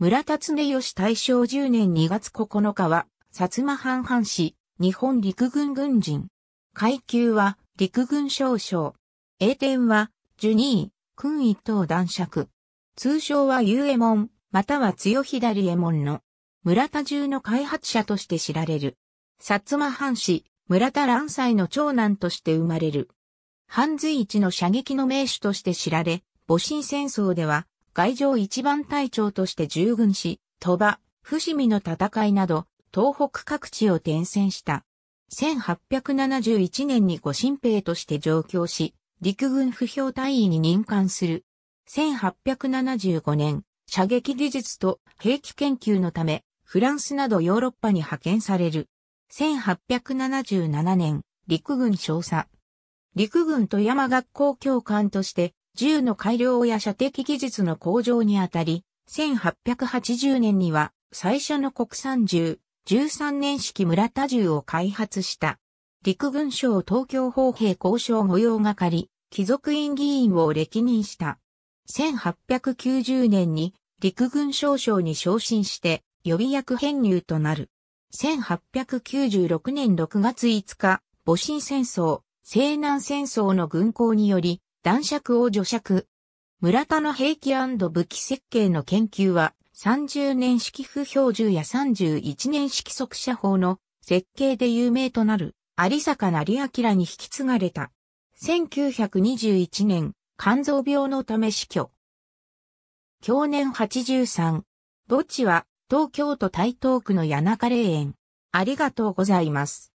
村田恒義大正10年2月9日は、薩摩藩藩士、日本陸軍軍人。階級は、陸軍少将。栄転は、ジュニー、君一等男爵。通称は右衛門、または強左衛門の、村田中の開発者として知られる。薩摩藩士、村田蘭斎の長男として生まれる。半随一の射撃の名手として知られ、戊辰戦争では、外上一番隊長として従軍し、鳥羽、伏見の戦いなど、東北各地を転戦した。1871年に御神兵として上京し、陸軍不評隊員に任官する。1875年、射撃技術と兵器研究のため、フランスなどヨーロッパに派遣される。1877年、陸軍少佐。陸軍と山学校教官として銃の改良や射的技術の向上にあたり、1880年には最初の国産銃、13年式村田銃を開発した。陸軍省東京砲兵交渉御用係、貴族院議員を歴任した。1890年に陸軍省省に昇進して予備役編入となる。1896年6月5日、戊辰戦争、西南戦争の軍港により、男爵を女爵。村田の兵器武器設計の研究は、30年式不標準や31年式速射法の設計で有名となる、有坂成明に引き継がれた。1921年、肝臓病のため死去。去年83。墓地は、東京都台東区の谷中霊園。ありがとうございます。